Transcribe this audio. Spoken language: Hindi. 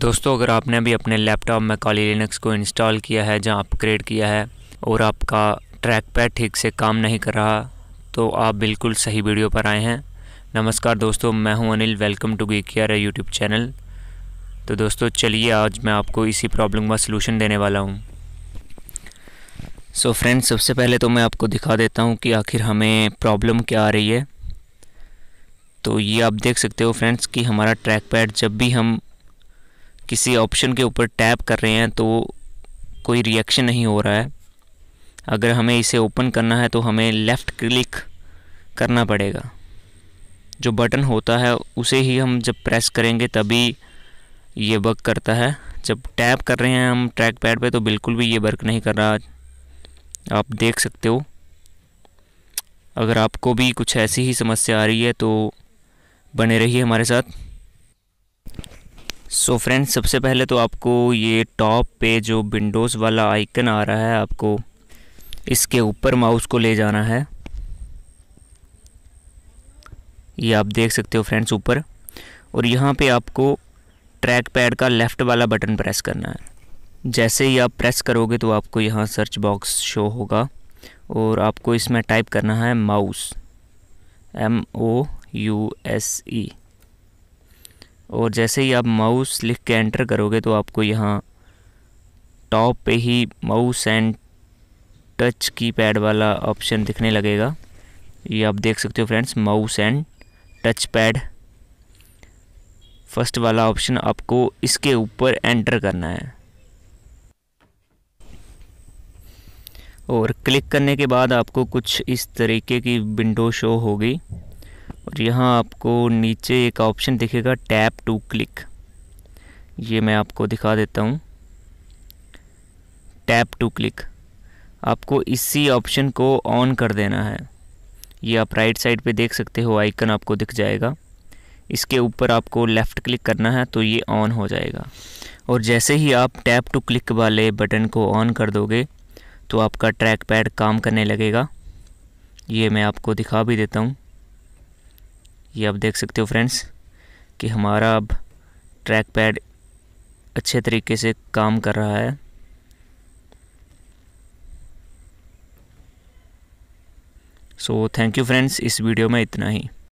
दोस्तों अगर आपने अभी अपने लैपटॉप में काली लिनक्स को इंस्टॉल किया है जहाँ अपग्रेड किया है और आपका ट्रैक पैड ठीक से काम नहीं कर रहा तो आप बिल्कुल सही वीडियो पर आए हैं नमस्कार दोस्तों मैं हूं Anil welcome to G care YouTube channel तो दोस्तों चलिए आज मैं आपको इसी प्रॉब्लम का सलूशन देने वाला हूं सो so फ्रेंड्स सबसे पहले तो मैं आपको दिखा देता हूं कि आखिर हमें प्रॉब्लम क्या आ रही है तो ये आप देख सकते हो फ्रेंड्स कि हमारा ट्रैक पैड जब भी हम किसी ऑप्शन के ऊपर टैप कर रहे हैं तो कोई रिएक्शन नहीं हो रहा है अगर हमें इसे ओपन करना है तो हमें लेफ़्ट क्लिक करना पड़ेगा जो बटन होता है उसे ही हम जब प्रेस करेंगे तभी ये वर्क करता है जब टैप कर रहे हैं हम ट्रैक पैड पर तो बिल्कुल भी ये वर्क नहीं कर रहा आप देख सकते हो अगर आपको भी कुछ ऐसी ही समस्या आ रही है तो बने रहिए हमारे साथ सो so फ्रेंड्स सबसे पहले तो आपको ये टॉप पे जो विंडोज़ वाला आइकन आ रहा है आपको इसके ऊपर माउस को ले जाना है ये आप देख सकते हो फ्रेंड्स ऊपर और यहाँ पे आपको ट्रैक पैड का लेफ़्ट वाला बटन प्रेस करना है जैसे ही आप प्रेस करोगे तो आपको यहाँ सर्च बॉक्स शो होगा और आपको इसमें टाइप करना है mouse M O U S E और जैसे ही आप माउस लिख के एंटर करोगे तो आपको यहाँ टॉप पे ही माउस एंड टच की पैड वाला ऑप्शन दिखने लगेगा ये आप देख सकते हो friends mouse and touch pad first वाला ऑप्शन आपको इसके ऊपर एंटर करना है और क्लिक करने के बाद आपको कुछ इस तरीके की विंडो शो होगी और यहाँ आपको नीचे एक ऑप्शन दिखेगा टैप टू क्लिक ये मैं आपको दिखा देता हूँ टैप टू क्लिक आपको इसी ऑप्शन को ऑन कर देना है ये आप राइट साइड पे देख सकते हो आइकन आपको दिख जाएगा इसके ऊपर आपको लेफ़्ट क्लिक करना है तो ये ऑन हो जाएगा और जैसे ही आप टैप टू क्लिक वाले बटन को ऑन कर दोगे तो आपका ट्रैक पैड काम करने लगेगा ये मैं आपको दिखा भी देता हूँ ये आप देख सकते हो फ्रेंड्स कि हमारा अब ट्रैक पैड अच्छे तरीके से काम कर रहा है सो थैंक यू फ्रेंड्स इस वीडियो में इतना ही